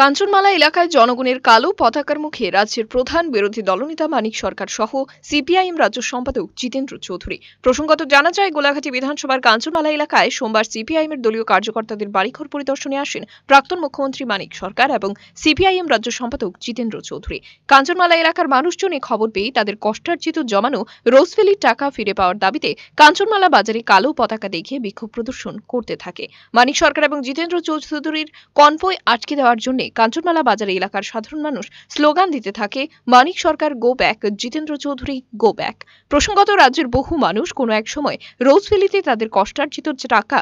কাঞ্চনমালা এলাকায় জনগণের কালো পতাকার মুখে রাজ্যের প্রধান বিরোধী দলনেতা মানিক সরকার সহ সিপিআইএম রাজ্য সম্পাদক জিতেন্দ্র চৌধুরী প্রসঙ্গত জানা যায় গোলাঘাটি বিধানসভার কাঞ্চনমালা এলাকায় সোমবার সিপিআইএম এর দলীয় কার্যকর্তাদের বাড়িঘর পরিদর্শনে আসেন প্রাক্তন মুখ্যমন্ত্রী মানিক সরকার এবং সিপিআইএম রাজ্য সম্পাদক জিতেন্দ্র চৌধুরী কাঞ্চনমালা এলাকার মানুষজন এ খবর পেয়ে তাদের কষ্টার্জিত জমানো রোজভ্যালির টাকা ফিরে পাওয়ার দাবিতে কাঞ্চনমালা বাজারে কালো পতাকা দেখিয়ে বিক্ষোভ প্রদর্শন করতে থাকে মানিক সরকার এবং জিতেন্দ্র চৌধুরীর কনভয় আটকে দেওয়ার জন্য কারণে কাঞ্চনমালা বাজার এলাকার সাধারণ মানুষ স্লোগান দিতে থাকে Manik Sarkar go back Jitendra Chaudhury go back প্রসঙ্গত রাজ্যের বহু মানুষ কোনো এক সময় রোজ ভ্যালিতে তাদের কষ্টার্জিত টাকা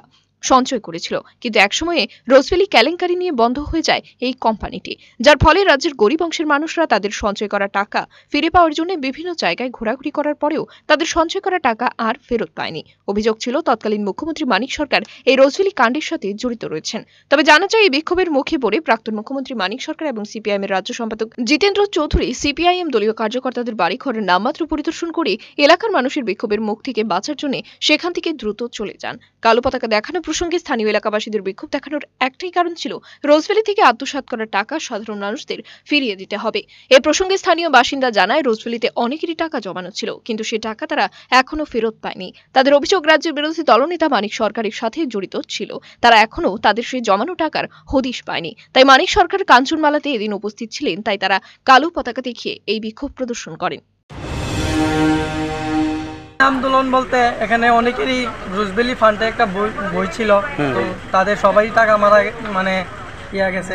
সঞ্চয় করেছিল কিন্তু একসময়ে রোজভেলি কেলেঙ্কারি নিয়ে বন্ধ হয়ে যায় এই কোম্পানিটি যার ফলে রাজ্যের গরিব অংশের মানুষরা তাদের সঞ্চয় করা টাকা ফিরে পাওয়ার জন্য বিভিন্ন জায়গায় ঘোরাঘুরি করার পরেও তাদের সঞ্চয় করা টাকা আর ফেরত পায়নি অভিযোগ ছিল তৎকালীন মুখ্যমন্ত্রী মানিক সরকার এই রোজভেলি কাণ্ডের সাথে জড়িত রয়েছেন তবে জানা যায় এই বিক্ষোভের মুখে পড়ে প্রাক্তন মুখ্যমন্ত্রী মানিক সরকার এবং সিপিআইএম এর রাজ্য সম্পাদক জিতেন্দ্র চৌধুরী সিপিআইএম দলীয় কার্যকর্তাদের বাড়িঘরের নামমাত্র পরিদর্শন করে এলাকার মানুষের বিক্ষোভের মুখ থেকে বাঁচার জন্য সেখান থেকে দ্রুত চলে যান কালো পতাকা দেখানো প্রসঙ্গে স্থানীয় এলাকাবাসীদের বিক্ষোভ দেখানোর একটাই কারণ ছিল রোজভ্যালি থেকে আত্মসাত করা টাকা সাধারণ মানুষদের ফিরিয়ে দিতে হবে এ প্রসঙ্গে স্থানীয় বাসিন্দা জানায় রোজভ্যালিতে অনেকেরই টাকা জমানো ছিল কিন্তু সে টাকা তারা এখনো ফেরত পায়নি তাদের অভিযোগ রাজ্যের বিরোধী দলনেতা মানিক সরকারের সাথে জড়িত ছিল তারা এখনো তাদের সেই জমানো টাকার হদিশ পায়নি তাই মানিক সরকার কাঞ্চনমালাতে এদিন উপস্থিত ছিলেন তাই তারা কালো পতাকা দেখিয়ে এই বিক্ষোভ প্রদর্শন করেন আন্দোলন বলতে এখানে অনেকেরই রুজবেলি ফান্ডে একটা বই ছিল তাদের সবাই টাকা মারা মানে ইয়া গেছে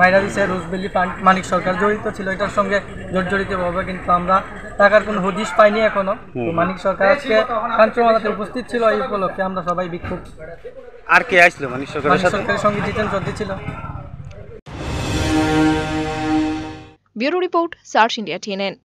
মাইরা দিছে রুজবেলি ফান্ড মানিক সরকার জড়িত ছিল এটার সঙ্গে জর্জরিত হবে কিন্তু আমরা টাকার কোনো হদিশ পাইনি এখনো মানিক সরকার আজকে কাঞ্চমালাতে উপস্থিত ছিল এই উপলক্ষে আমরা সবাই বিক্ষোভ আর কে আসছিল মানিক সরকার সরকারের সঙ্গে জিতেন চলতে ছিল bureau report search India TNN